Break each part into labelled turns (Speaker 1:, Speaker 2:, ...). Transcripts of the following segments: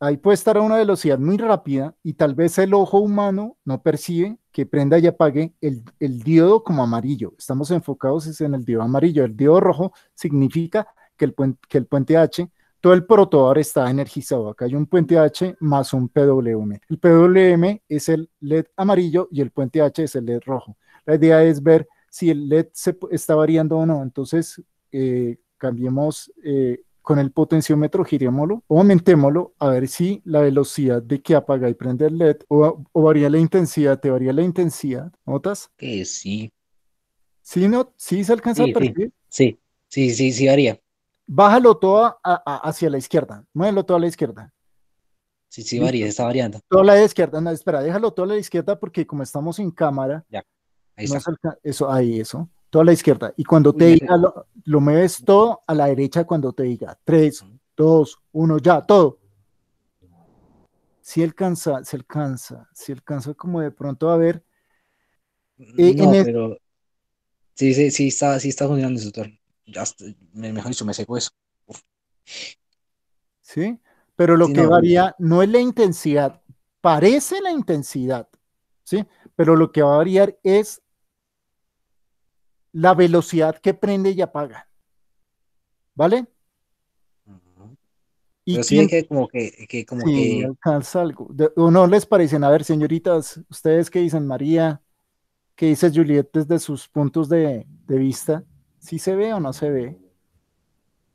Speaker 1: ahí puede estar a una velocidad muy rápida y tal vez el ojo humano no percibe que prenda y apague el, diodo como amarillo. Estamos enfocados en el diodo amarillo. El diodo rojo significa que el, puente, H, todo el protobar está energizado. Acá hay un puente H más un PWM. El PWM es el LED amarillo y el puente H es el LED rojo. La idea es ver si el LED se está variando o no. Entonces, eh, cambiemos eh, con el potenciómetro girémoslo o aumentémoslo a ver si la velocidad de que apaga y prende el LED o, varía la intensidad, te varía la intensidad, ¿notas? Que sí. ¿Sí, no? ¿Sí se alcanza sí, a Sí, sí, sí, sí, varía. Bájalo todo hacia la izquierda, muévelo todo a la izquierda. Sí, sí, varía, está variando. Todo a la izquierda, no, espera, déjalo todo a la izquierda porque como estamos en cámara, ya. Ahí está. eso, ahí, eso a la izquierda. Y cuando te diga, lo, lo, mueves todo a la derecha cuando te diga 3, 2, 1, ya, todo. Si alcanza, se alcanza, si alcanza como de pronto a ver. Eh, pero sí, sí, sí, está, sí está funcionando eso. mejor dicho, me seco eso. Sí, pero lo que varía no es la intensidad, parece la intensidad, ¿sí? Pero lo que va a variar es la velocidad que prende y apaga. ¿Vale? Y que como que, como que... algo. ¿O no les parecen? A ver, señoritas, ustedes que dicen María, que dice Juliet desde sus puntos de, vista, si se ve o no se ve.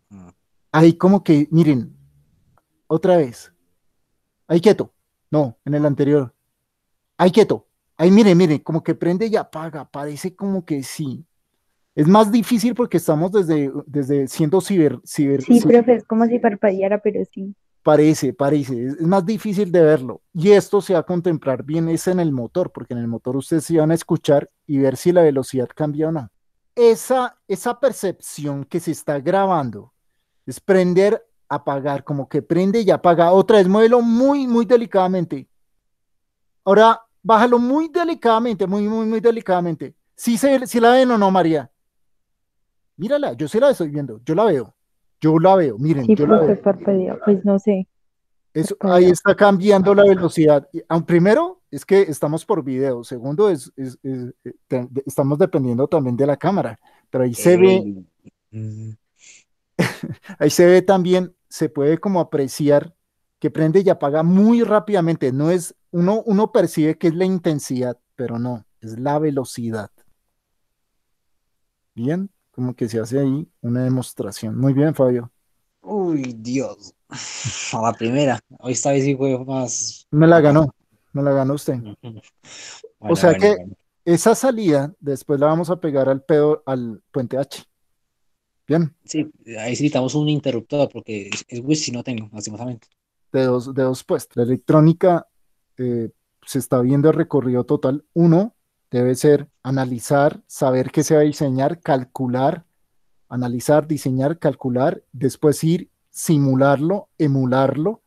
Speaker 1: Mm. Ahí como que, miren, otra vez. Ahí quieto. No, en el anterior. Ahí quieto. Ahí miren, miren, como que prende y apaga. Parece como que sí. Es más difícil porque estamos desde, desde siendo ciber, ciber Sí, profe, es como si parpadeara, pero sí. Parece, parece, es, más difícil de verlo. Y esto se va a contemplar bien es en el motor, porque en el motor ustedes se van a escuchar y ver si la velocidad cambia o no. Esa, esa percepción que se está grabando es prender, apagar, como que prende y apaga. Otra vez, muévelo muy, muy delicadamente. Ahora, bájalo muy delicadamente, muy, muy, muy delicadamente. ¿Sí se, sí la ven o no, María? Mírala, yo sí la estoy viendo, yo la veo, yo la veo, miren, yo la veo. pues no sé. Pues, ahí pues, está pues, cambiando la velocidad. Ah, primero, es que estamos por video. Segundo, es, es, eh, estamos dependiendo también de la cámara. Pero ahí se ve. ahí se ve también, se puede como apreciar que prende y apaga muy rápidamente. No es, uno, uno percibe que es la intensidad, pero no, es la velocidad. Bien como que se hace ahí una demostración. Muy bien, Fabio. Uy, Dios. A la primera. Hoy esta vez sí fue más. Me la ganó. Me la ganó usted. o sea que esa salida después la vamos a pegar al pedo, al puente H. Bien. Sí, ahí necesitamos un interruptor porque es, Wish si no tengo, lastimosamente. De dos, de dos puestos. La electrónica eh, se está viendo el recorrido total. Uno, debe ser analizar, saber qué se va a diseñar, calcular, analizar, diseñar, calcular, después ir, simularlo, emularlo,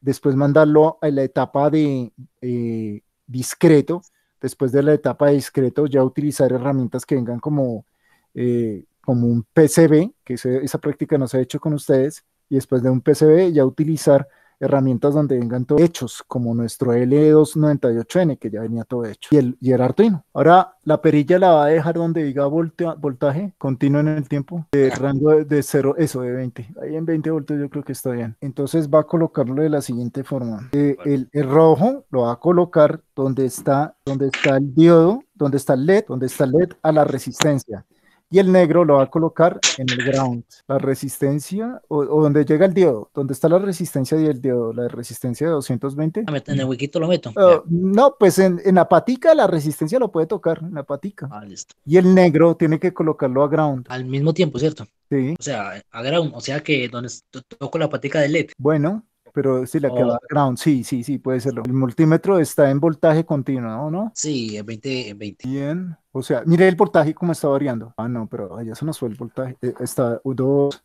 Speaker 1: después mandarlo a la etapa de eh, discreto, después de la etapa de discreto ya utilizar herramientas que vengan como, eh, como un PCB, que esa práctica no se ha hecho con ustedes, y después de un PCB ya utilizar herramientas donde vengan todos hechos, como nuestro L298N, e que ya venía todo hecho, y el, y Arduino. Ahora, la perilla la va a dejar donde diga voltaje continuo en el tiempo, de ah. rango de, 0, eso, de 20. Ahí en 20 voltios yo creo que está bien. Entonces va a colocarlo de la siguiente forma. Eh, el, rojo lo va a colocar donde está, donde está el diodo, donde está el LED, donde está el LED a la resistencia y el negro lo va a colocar en el ground. La resistencia, o, donde llega el diodo, donde está la resistencia y el diodo, la resistencia de 220. En el huequito lo meto. Oh, no, pues en, la patica la resistencia lo puede tocar, en la patica. Ah, listo. Y el negro tiene que colocarlo a ground. Al mismo tiempo, ¿cierto? Sí. O sea, a ground, o sea que donde toco la patica del LED. Bueno, pero sí, la que va oh. ground, sí, sí, sí, puede serlo. El multímetro está en voltaje continuo, ¿no? Sí, en 20, Bien, o sea, mire el voltaje cómo está variando. Ah, no, pero ya se nos fue el voltaje. Eh, está 2,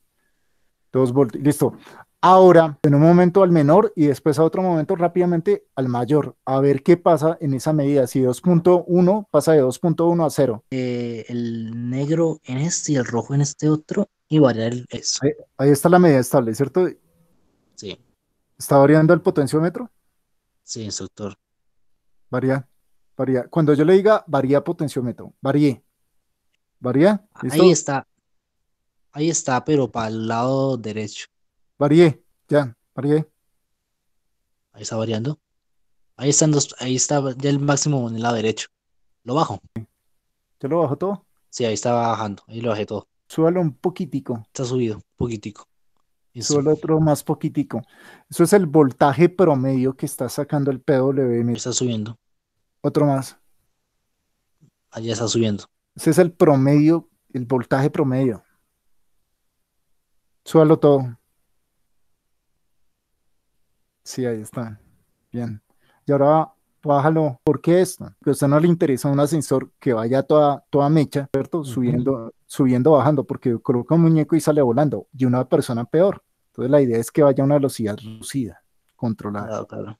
Speaker 1: 2 voltios, listo. Ahora, en un momento al menor y después a otro momento rápidamente al mayor, a ver qué pasa en esa medida, si 2.1 pasa de 2.1 a 0. Eh, el negro en este y el rojo en este otro y variar ahí está la medida estable, ¿cierto? Sí. ¿Está variando el potenciómetro? Sí, instructor. Varía, varía. Cuando yo le diga varía potenciómetro, varíe. ¿Varía? Ahí está. Ahí está, pero para el lado derecho. Varíe, ya, varíe. Ahí está variando. Ahí están ahí está ya el máximo en el lado derecho. Lo bajo. ¿Ya lo bajo todo? Sí, ahí está bajando. Ahí lo bajé todo. Súbalo un poquitico. Está subido, un poquitico. Eso. Solo otro más poquitico. Eso es el voltaje promedio que está sacando el PWM. Está subiendo. Otro más. Allá está subiendo. Ese es el promedio, el voltaje promedio. Suelo todo. Sí, ahí está. Bien. Y ahora bájalo. ¿Por qué esto? Que a usted no le interesa un ascensor que vaya toda, toda mecha, ¿cierto? Subiendo, subiendo, bajando, porque coloca un muñeco y sale volando. Y una persona peor. Entonces la idea es que vaya a una velocidad reducida, controlada. Claro,